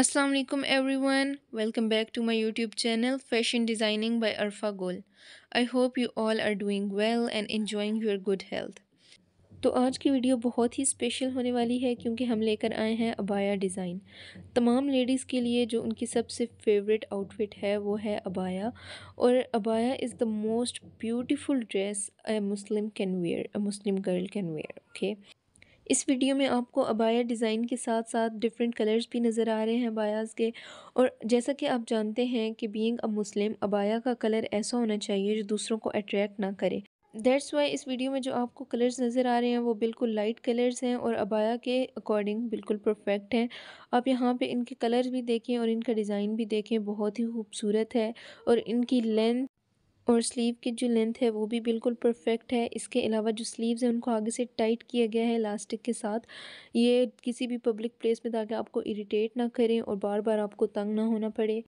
Aslam everyone welcome back to my YouTube channel fashion designing by Arfa Gol I hope you all are doing well and enjoying your good health तो आज की video बहुत ही special होने वाली है क्योंकि हम लेकर आए हैं अबाया डिज़ाइन तमाम लेडीज़ के लिए जो उनकी सबसे फेवरेट आउटफिट है वो है अबाया और abaya is the most beautiful dress a Muslim can wear a Muslim girl can wear okay इस वीडियो में आपको अबाया डिज़ाइन के साथ साथ डिफरेंट कलर्स भी नज़र आ रहे हैं अबायाज़ के और जैसा कि आप जानते हैं कि बीइंग अ मुस्लिम अबाया का कलर ऐसा होना चाहिए जो दूसरों को अट्रैक्ट ना करे दैट्स वाई इस वीडियो में जो आपको कलर्स नज़र आ रहे हैं वो बिल्कुल लाइट कलर्स हैं और अबाया के अकॉर्डिंग बिल्कुल परफेक्ट हैं आप यहाँ पे इनके कलर्स भी देखें और इनका डिज़ाइन भी देखें बहुत ही खूबसूरत है और इनकी लेंथ और स्लीव की जो लेंथ है वो भी बिल्कुल परफेक्ट है इसके अलावा जो स्लीव्स हैं उनको आगे से टाइट किया गया है इलास्टिक के साथ ये किसी भी पब्लिक प्लेस में ताकि आपको इरिटेट ना करें और बार बार आपको तंग ना होना पड़े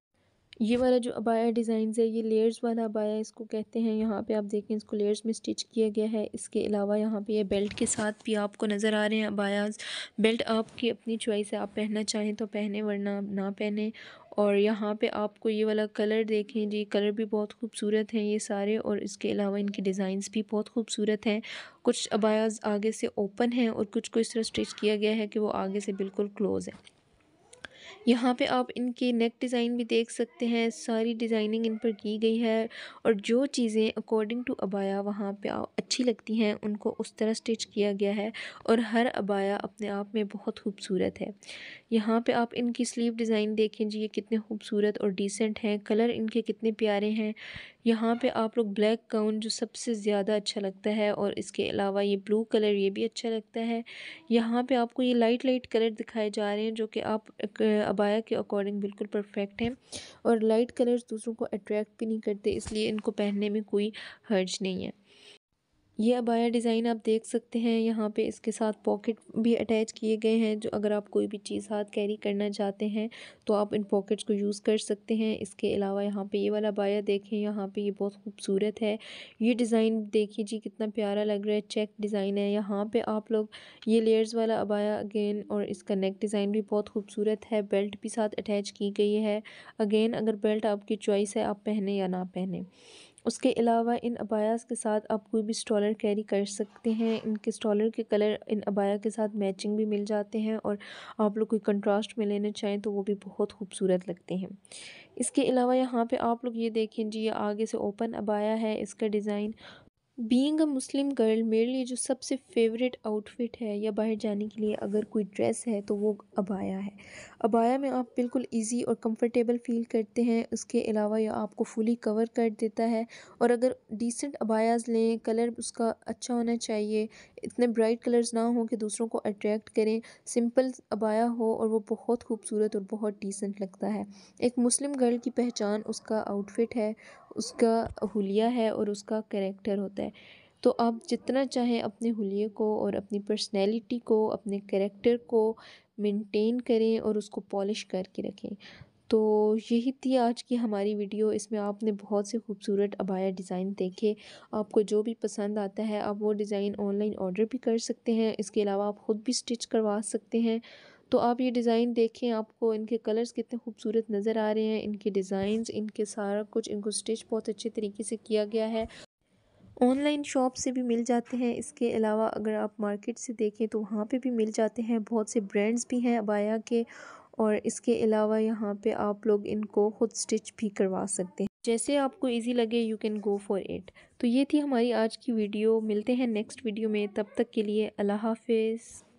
ये वाला जो अबाया डिज़ाइन है ये लेयर्स वाला अबाया इसको कहते हैं यहाँ पे आप देखें इसको लेयर्स में स्टिच किया गया है इसके अलावा यहाँ पे ये यह बेल्ट के साथ भी आपको नज़र आ रहे हैं अबायाज बेल्ट आपकी अपनी चॉइस है आप पहनना चाहें तो पहने वरना ना पहने और यहाँ पे आपको ये वाला कलर देखें जी कलर भी बहुत खूबसूरत हैं ये सारे और इसके अलावा इनके डिज़ाइंस भी बहुत खूबसूरत हैं कुछ अबायाज आगे से ओपन हैं और कुछ को इस तरह स्टिच किया गया है कि वो आगे से बिल्कुल क्लोज़ है यहाँ पे आप इनके नेक डिज़ाइन भी देख सकते हैं सारी डिज़ाइनिंग इन पर की गई है और जो चीज़ें अकॉर्डिंग टू अबाया वहाँ पे अच्छी लगती हैं उनको उस तरह स्टिच किया गया है और हर अबाया अपने आप में बहुत खूबसूरत है यहाँ पे आप इनकी स्लीव डिज़ाइन देखें जी ये कितने खूबसूरत और डिसेंट हैं कलर इनके कितने प्यारे हैं यहाँ पे आप लोग ब्लैक गाउन जो सबसे ज़्यादा अच्छा लगता है और इसके अलावा ये ब्लू कलर ये भी अच्छा लगता है यहाँ पे आपको ये लाइट लाइट कलर दिखाए जा रहे हैं जो कि आप अबाया के अकॉर्डिंग बिल्कुल परफेक्ट हैं और लाइट कलर्स दूसरों को अट्रैक्ट भी नहीं करते इसलिए इनको पहनने में कोई हर्ज नहीं है ये अबाया डिज़ाइन आप देख सकते हैं यहाँ पे इसके साथ पॉकेट भी अटैच किए गए हैं जो अगर आप कोई भी चीज़ हाथ कैरी करना चाहते हैं तो आप इन पॉकेट्स को यूज़ कर सकते हैं इसके अलावा यहाँ पे ये वाला अबाया देखें यहाँ पे ये बहुत खूबसूरत है ये डिज़ाइन देखिए जी कितना प्यारा लग रहा है चेक डिज़ाइन है यहाँ पर आप लोग ये लेयर्स वाला अबाया अगेन और इसका नेक डिज़ाइन भी बहुत खूबसूरत है बेल्ट भी साथ अटैच की गई है अगेन अगर बेल्ट आपकी चॉइस है आप पहने या ना पहने उसके अलावा इन अबायास के साथ आप कोई भी स्टॉलर कैरी कर सकते हैं इनके स्टॉलर के कलर इन अबाया के साथ मैचिंग भी मिल जाते हैं और आप लोग कोई कंट्रास्ट में लेना चाहें तो वो भी बहुत खूबसूरत लगते हैं इसके अलावा यहाँ पे आप लोग ये देखें जी ये आगे से ओपन अबाया है इसका design being a Muslim girl मेरे लिए जो सबसे फेवरेट आउटफिट है या बाहर जाने के लिए अगर कोई ड्रेस है तो वो अबाया है अबाया में आप बिल्कुल इजी और कंफर्टेबल फील करते हैं उसके अलावा यह आपको फुली कवर कर देता है और अगर डिसेंट अबायाज़ लें कलर उसका अच्छा होना चाहिए इतने ब्राइट कलर्स ना हो कि दूसरों को अट्रैक्ट करें सिंपल अबाया हो और वो बहुत खूबसूरत और बहुत डिसेंट लगता है एक मुस्लिम गर्ल की पहचान उसका आउटफिट है उसका हुलिया है और उसका करेक्टर होता है तो आप जितना चाहें अपने हुलिये को और अपनी पर्सनैलिटी को अपने करेक्टर को मेनटेन करें और उसको पॉलिश करके रखें तो यही थी आज की हमारी वीडियो इसमें आपने बहुत से खूबसूरत अबाया डिज़ाइन देखे आपको जो भी पसंद आता है आप वो डिज़ाइन ऑनलाइन ऑर्डर भी कर सकते हैं इसके अलावा आप ख़ुद भी स्टिच करवा सकते हैं तो आप ये डिज़ाइन देखें आपको इनके कलर्स कितने खूबसूरत नज़र आ रहे हैं इनके डिज़ाइन इनके सारा कुछ इनको स्टिच बहुत अच्छे तरीके से किया गया है ऑनलाइन शॉप से भी मिल जाते हैं इसके अलावा अगर आप मार्केट से देखें तो वहाँ पे भी मिल जाते हैं बहुत से ब्रांड्स भी हैं अबाया के और इसके अलावा यहाँ पे आप लोग इनको ख़ुद स्टिच भी करवा सकते हैं जैसे आपको इजी लगे you can go for it तो ये थी हमारी आज की वीडियो मिलते हैं नेक्स्ट वीडियो में तब तक के लिए अल्लाह हाफिज़